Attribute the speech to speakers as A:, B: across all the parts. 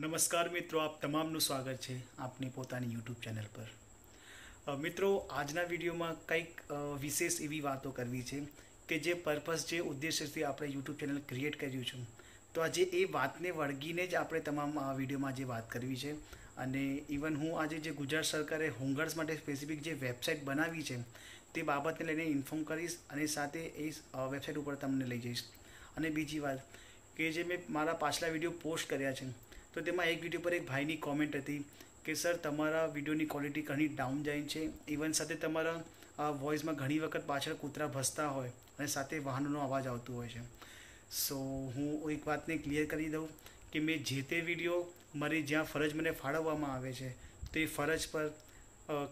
A: નમસ્કાર મિત્રો આપ તમામનું સ્વાગત છે આપની પોતાની યુટ્યુબ ચેનલ પર મિત્રો આજના વિડીયોમાં કંઈક વિશેષ એવી વાતો કરવી છે કે જે પર્પસ જે ઉદ્દેશ્યથી આપણે યુટ્યુબ ચેનલ ક્રિએટ કર્યું છું તો આજે એ વાતને વળગીને જ આપણે તમામ આ વિડીયોમાં જે વાત કરવી છે અને ઇવન હું આજે જે ગુજરાત સરકારે હોમગાર્ડ્સ માટે સ્પેસિફિક જે વેબસાઇટ બનાવી છે તે બાબતને લઈને ઇન્ફોર્મ કરીશ અને સાથે એ વેબસાઇટ ઉપર તમને લઈ જઈશ અને બીજી વાત કે જે મેં મારા પાછલા વિડીયો પોસ્ટ કર્યા છે તો તેમાં એક વિડીયો પર એક ભાઈની કોમેન્ટ હતી કે સર તમારા વિડીયોની ક્વોલિટી ઘણી ડાઉન જાય છે ઇવન સાથે તમારા વોઇસમાં ઘણી વખત પાછળ કૂતરા ભસતા હોય અને સાથે વાહનોનો અવાજ આવતો હોય છે સો હું એક વાતને ક્લિયર કરી દઉં કે મેં જે તે વિડીયો મારી જ્યાં ફરજ મને ફાળવવામાં આવે છે તે ફરજ પર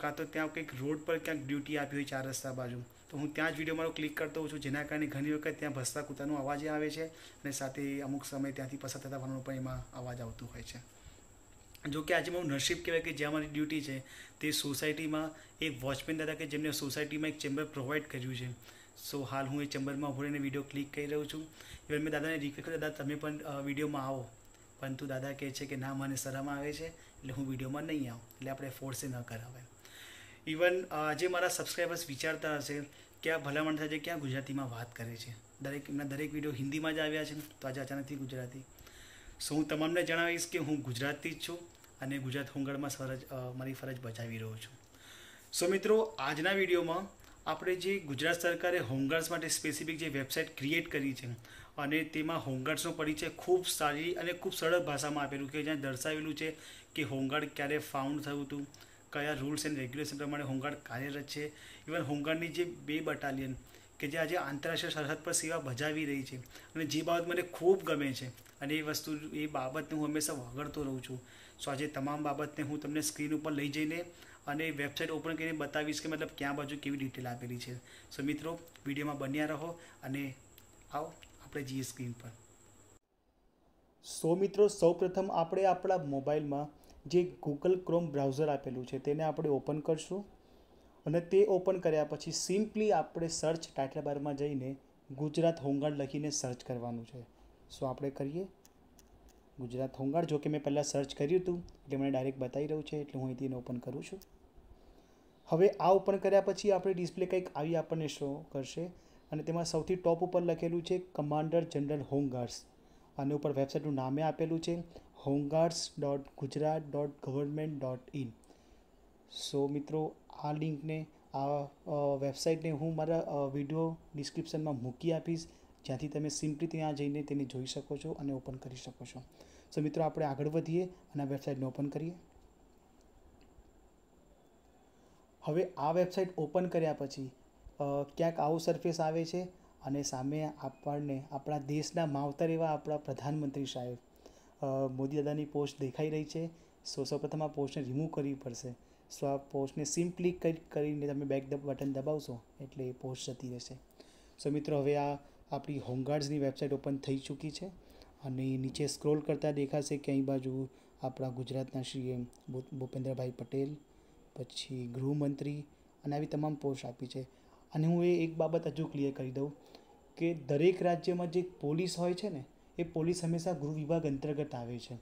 A: કાં તો ત્યાં કંઈક રોડ પર ક્યાંક ડ્યુટી આપી હોય ચાર રસ્તા બાજુ તો હું ત્યાં જ વિડીયો મારો ક્લિક કરતો હોઉં છું જેના કારણે ઘણી વખત ત્યાં ભસતા કૂતાનો અવાજ આવે છે અને સાથે અમુક સમય ત્યાંથી પસાર થતા વાહનો પણ એમાં અવાજ આવતો હોય છે જો કે આજે મારું નસીબ કહેવાય કે જ્યાં મારી ડ્યુટી છે તે સોસાયટીમાં એક વોચમેન દાદા કે જેમને સોસાયટીમાં એક ચેમ્બર પ્રોવાઈડ કર્યું છે સો હાલ હું એ ચેમ્બરમાં ભરીને વિડીયો ક્લિક કરી રહ્યો છું ઇવન મેં દાદાને રિક્વેસ્ટ કરી દાદા તમે પણ વિડીયોમાં આવો પરંતુ દાદા કહે છે કે ના મને શરમ આવે છે એટલે હું વિડીયોમાં નહીં આવું એટલે આપણે ફોર્સે ન કરાવે ઇવન જે મારા સબસ્ક્રાઈબર્સ વિચારતા હશે કે આ ભલામણ થાય છે ક્યાં ગુજરાતીમાં વાત કરે છે દરેક એમના દરેક વિડીયો હિન્દીમાં જ આવ્યા છે તો આજે અચાનકથી ગુજરાતી સો હું તમામને જણાવીશ કે હું ગુજરાતી જ છું અને ગુજરાત હોમગાર્ડમાં સરજ મારી ફરજ બજાવી રહ્યો છું સો મિત્રો આજના વિડીયોમાં આપણે જે ગુજરાત સરકારે હોંગર્સ માટે સ્પેસિફિક જે વેબસાઇટ ક્રિએટ કરી છે અને તેમાં હોંગર્સનો પરિચય ખૂબ સારી અને ખૂબ સરળ ભાષામાં આપેલું કે જ્યાં દર્શાવેલું છે કે હોમગાર્ડ ક્યારે ફાઉન્ડ થયું હતું કયા રૂલ્સ એન્ડ રેગ્યુલેશન પ્રમાણે હોમગાર્ડ કાર્યરત છે ઇવન હોમગાર્ડની જે બે બટાલિયન કે જે આજે આંતરરાષ્ટ્રીય સરહદ પર સેવા ભજાવી રહી છે અને જે બાબત મને ખૂબ ગમે છે અને એ વસ્તુ એ બાબતને હું હંમેશા વગડતો રહું છું સો આજે તમામ બાબતને હું તમને સ્ક્રીન ઉપર લઈ જઈને અને વેબસાઇટ ઓપન કરીને બતાવીશ કે મતલબ ક્યાં બાજુ કેવી ડિટેલ આપેલી છે સો મિત્રો વિડીયોમાં બન્યા રહો અને આવો આપણે જઈએ સ્ક્રીન પર સો મિત્રો સૌપ્રથમ આપણે આપણા મોબાઈલમાં જે ગૂગલ ક્રોમ બ્રાઉઝર આપેલું છે તેને આપણે ઓપન કરીશું અને તે ઓપન કર્યા પછી સિમ્પલી આપણે સર્ચ ટાટા બારમાં જઈને ગુજરાત હોંગાળ લખીને સર્ચ કરવાનું છે સો આપણે કરીએ ગુજરાત હોંગાળ જો કે મેં પહેલાં સર્ચ કર્યું હતું એટલે મને ડાયરેક્ટ બતાવી રહ્યું છે એટલે હું અહીંથી ઓપન કરું છું હવે આ ઓપન કર્યા પછી આપણે ડિસ્પ્લે કંઈક આવી આપણને શો કરશે અને તેમાં સૌથી ટોપ ઉપર લખેલું છે કમાન્ડર જનરલ હોમગાર્ડ્સ આની ઉપર વેબસાઇટનું નામે આપેલું છે home guards dot Gujarat dot government dot in so મિત્રો આ લિંકને આ વેબસાઇટને હું મારા વિડીયો ડિસ્ક્રિપ્શનમાં મૂકી આપીશ જ્યાંથી તમે સિમ્પલી ત્યાં જઈને તેને જોઈ શકો છો અને ઓપન કરી શકો છો સો મિત્રો આપણે આગળ વધીએ અને આ વેબસાઇટને ઓપન કરીએ હવે આ વેબસાઇટ ઓપન કર્યા પછી ક્યાંક આવું સરફેસ આવે છે અને સામે આપણને આપણા દેશના માવતર એવા આપણા પ્રધાનમંત્રી સાહેબ મોદી દાદાની પોસ્ટ દેખાઈ રહી છે સો સૌપ્રથમ આ પોસ્ટને રિમૂવ કરવી પડશે સો આ પોસ્ટને સિમ્પલી કરીને તમે બેક દબ બટન દબાવશો એટલે એ પોસ્ટ જતી રહેશે સો મિત્રો હવે આ આપણી હોમગાર્ડ્સની વેબસાઇટ ઓપન થઈ ચૂકી છે અને નીચે સ્ક્રોલ કરતાં દેખાશે કે અહીં બાજુ આપણા ગુજરાતના શ્રી એમ ભૂપેન્દ્રભાઈ પટેલ પછી ગૃહમંત્રી અને આવી તમામ પોસ્ટ આપી છે અને હું એ એક બાબત હજુ ક્લિયર કરી દઉં કે દરેક રાજ્યમાં જે પોલીસ હોય છે ને એ પોલીસ હંમેશા ગૃહ વિભાગ અંતર્ગત આવે છે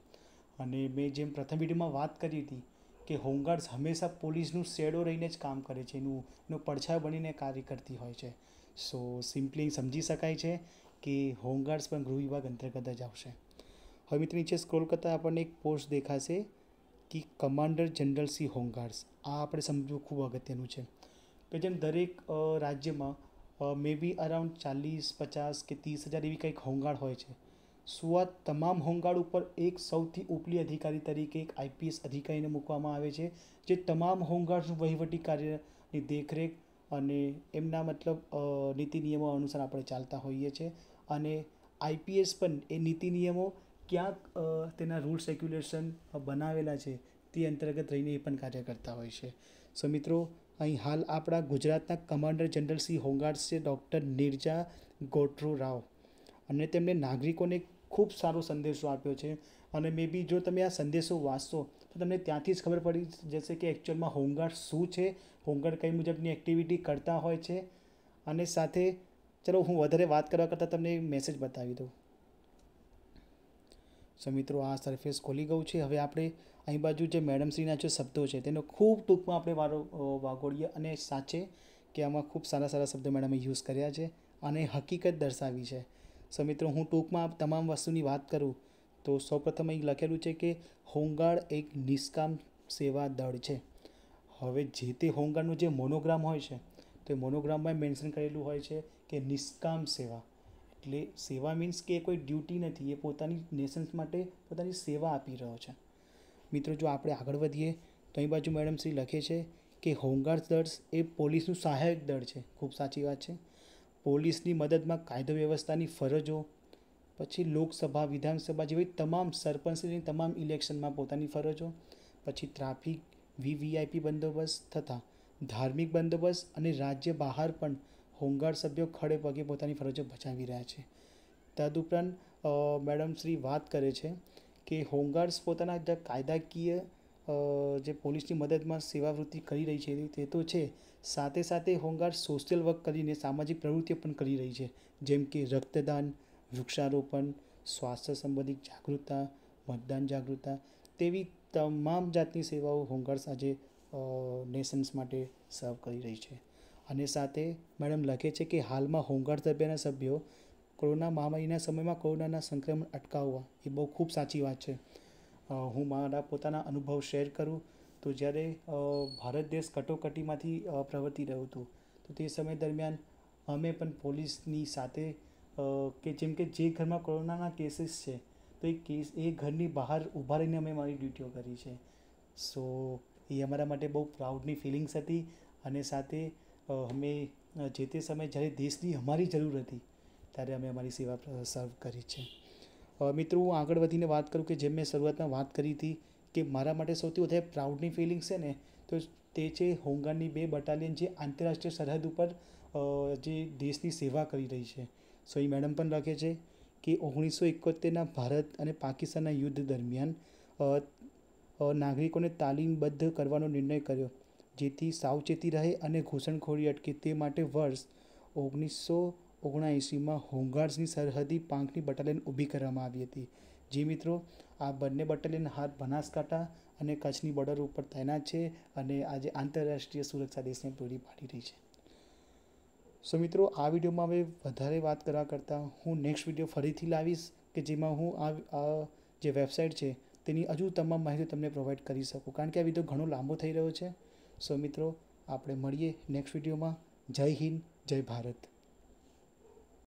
A: અને મેં જેમ પ્રથમ વિડીયોમાં વાત કરી હતી કે હોમગાર્ડ્સ હંમેશા પોલીસનું શેડો રહીને જ કામ કરે છે એનું એનો પડછાયો બનીને કાર્ય કરતી હોય છે સો સિમ્પલી સમજી શકાય છે કે હોમગાર્ડ્સ પણ ગૃહ વિભાગ અંતર્ગત જ આવશે હવે મિત્રો નીચે સ્ક્રોલ કરતાં આપણને એક પોસ્ટ દેખાશે કે કમાન્ડર જનરલ સી હોમગાર્ડ્સ આ આપણે સમજવું ખૂબ અગત્યનું છે કે જેમ દરેક રાજ્યમાં મે બી અરાઉન્ડ ચાલીસ પચાસ કે ત્રીસ હજાર એવી કંઈક હોમગાર્ડ હોય છે સુવાત તમામ હોમગાર્ડ ઉપર એક સૌથી ઉપલી અધિકારી તરીકે એક આઈપીએસ અધિકારીને મૂકવામાં આવે છે જે તમામ હોમગાર્ડ્સનું વહીવટી કાર્યની દેખરેખ અને એમના મતલબ નીતિ નિયમો અનુસાર આપણે ચાલતા હોઈએ છીએ અને આઈપીએસ પણ એ નીતિ નિયમો ક્યાંક તેના રૂલ્સ રેગ્યુલેશન બનાવેલા છે તે અંતર્ગત રહીને એ પણ કાર્ય કરતા હોય છે સો મિત્રો અહીં હાલ આપણા ગુજરાતના કમાન્ડર જનરલ શ્રી હોમગાર્ડ છે ડૉક્ટર નિર્જા ગોટ્રો રાવ અને તેમણે નાગરિકોને ખૂબ સારો સંદેશો આપ્યો છે અને મે બી જો તમે આ સંદેશો વાંચશો તો તમને ત્યાંથી જ ખબર પડી જશે કે એકચ્યુઅલમાં હોમગાર્ડ શું છે હોમગાર્ડ કઈ મુજબની એક્ટિવિટી કરતા હોય છે અને સાથે ચલો હું વધારે વાત કરવા કરતાં તમને મેસેજ બતાવી દઉં સો મિત્રો આ સરફેસ ખોલી ગયું છે હવે આપણે અહીં બાજુ જે મેડમ શ્રીના જે શબ્દો છે તેનો ખૂબ ટૂંકમાં આપણે વારો વાગોળીએ અને સાચે કે આમાં ખૂબ સારા સારા શબ્દો મેડમે યુઝ કર્યા છે અને હકીકત દર્શાવી છે સો મિત્રો હું ટૂંકમાં તમામ વસ્તુની વાત કરું તો સૌપ્રથમ અહીં લખેલું છે કે હોમગાર્ડ એક નિષ્કામ સેવા દળ છે હવે જે તે હોમગાર્ડનું જે મોનોગ્રામ હોય છે તો એ મોનોગ્રામમાં મેન્શન કરેલું હોય છે કે નિષ્કામ સેવા એટલે સેવા મીન્સ કે કોઈ ડ્યુટી નથી એ પોતાની નેશન્સ માટે પોતાની સેવા આપી રહ્યો છે મિત્રો જો આપણે આગળ વધીએ તો અહીં બાજુ મેડમ શ્રી લખે છે કે હોમગાર્ડ દળ એ પોલીસનું સહાયક દળ છે ખૂબ સાચી વાત છે પોલીસની મદદમાં કાયદો વ્યવસ્થાની ફરજો પછી લોકસભા વિધાનસભા જેવી તમામ સરપંચની તમામ ઇલેક્શનમાં પોતાની ફરજો પછી ટ્રાફિક વીવીઆઈપી બંદોબસ્ત તથા ધાર્મિક બંદોબસ્ત અને રાજ્ય બહાર પણ હોમગાર્ડ સભ્યો ખડે પગે પોતાની ફરજો બજાવી રહ્યા છે તદુપરાંત મેડમ શ્રી વાત કરે છે કે હોમગાર્ડ્સ પોતાના કાયદાકીય જે પોલીસની મદદમાં સેવાવૃત્તિ કરી રહી છે તે તો છે સાથે સાથે હોમગાર્ડ સોશિયલ વર્ક કરીને સામાજિક પ્રવૃત્તિઓ પણ કરી રહી છે જેમ કે રક્તદાન વૃક્ષારોપણ સ્વાસ્થ્ય સંબંધિત જાગૃતતા મતદાન જાગૃતતા તેવી તમામ જાતની સેવાઓ હોમગાર્ડ્સ આજે નેશન્સ માટે સર્વ કરી રહી છે અને સાથે મેડમ લખે છે કે હાલમાં હોમગાર્ડ સભ્યના સભ્યો કોરોના મહામારીના સમયમાં કોરોનાના સંક્રમણ અટકાવવા એ બહુ ખૂબ સાચી વાત છે હું મારા પોતાના અનુભવ શેર કરું તો જ્યારે ભારત દેશ કટોકટીમાંથી પ્રવર્તી રહ્યું હતું તો તે સમય દરમિયાન અમે પણ પોલીસની સાથે કે જેમ કે જે ઘરમાં કોરોનાના કેસીસ છે તો એ કેસ એ ઘરની બહાર ઊભા રહીને અમે મારી ડ્યુટીઓ કરી છે સો એ અમારા માટે બહુ પ્રાઉડની ફિલિંગ્સ હતી અને સાથે અમે જે તે સમયે જ્યારે દેશની અમારી જરૂર હતી ત્યારે અમે અમારી સેવા સર્વ કરી છે મિત્રો હું આગળ વધીને વાત કરું કે જેમ મેં શરૂઆતમાં વાત કરી હતી કે મારા માટે સૌથી વધારે પ્રાઉડની ફિલિંગ છે ને તો તે છે હોંગાની બે બટાલિયન જે આંતરરાષ્ટ્રીય સરહદ ઉપર જે દેશની સેવા કરી રહી છે સો એ મેડમ પણ લખે છે કે ઓગણીસો એકોતેરના ભારત અને પાકિસ્તાનના યુદ્ધ દરમિયાન નાગરિકોને તાલીમબદ્ધ કરવાનો નિર્ણય કર્યો જેથી સાવચેતી રહે અને ઘૂસણખોરી અટકે તે માટે વર્ષ ઓગણીસો ઓગણએંશીમાં હોમગાર્ડ્સની સરહદી પાંખની બટાલિયન ઊભી કરવામાં આવી હતી જે મિત્રો આ બંને બટાલિયન હાલ બનાસકાંઠા અને કચ્છની બોર્ડર ઉપર તૈનાત છે અને આજે આંતરરાષ્ટ્રીય સુરક્ષા દેશને પૂરી પાડી રહી છે સો મિત્રો આ વિડીયોમાં હવે વધારે વાત કરવા કરતાં હું નેક્સ્ટ વિડીયો ફરીથી લાવીશ કે જેમાં હું આ જે વેબસાઇટ છે તેની હજુ તમામ માહિતી તમને પ્રોવાઈડ કરી શકું કારણ કે આ વિડીયો ઘણો લાંબો થઈ રહ્યો છે સો મિત્રો આપણે મળીએ નેક્સ્ટ વિડીયોમાં જય હિન્દ જય ભારત